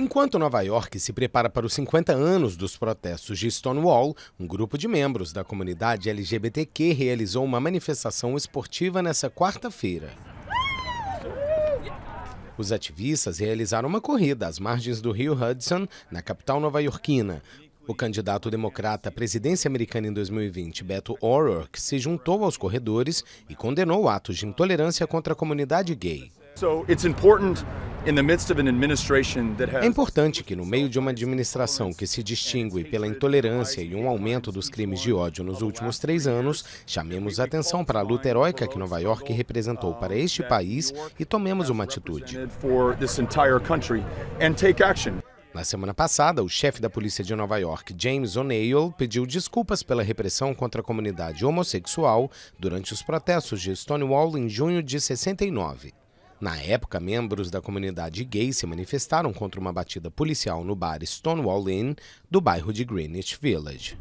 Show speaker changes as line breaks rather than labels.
Enquanto Nova York se prepara para os 50 anos dos protestos de Stonewall, um grupo de membros da comunidade LGBTQ realizou uma manifestação esportiva nesta quarta-feira. Os ativistas realizaram uma corrida às margens do rio Hudson, na capital nova-iorquina. O candidato democrata à presidência americana em 2020, Beto O'Rourke, se juntou aos corredores e condenou atos de intolerância contra a comunidade gay. É importante que, no meio de uma administração que se distingue pela intolerância e um aumento dos crimes de ódio nos últimos três anos, chamemos a atenção para a luta heróica que Nova York representou para este país e tomemos uma atitude. Na semana passada, o chefe da polícia de Nova York, James O'Neill, pediu desculpas pela repressão contra a comunidade homossexual durante os protestos de Stonewall em junho de 69. Na época, membros da comunidade gay se manifestaram contra uma batida policial no bar Stonewall Inn do bairro de Greenwich Village.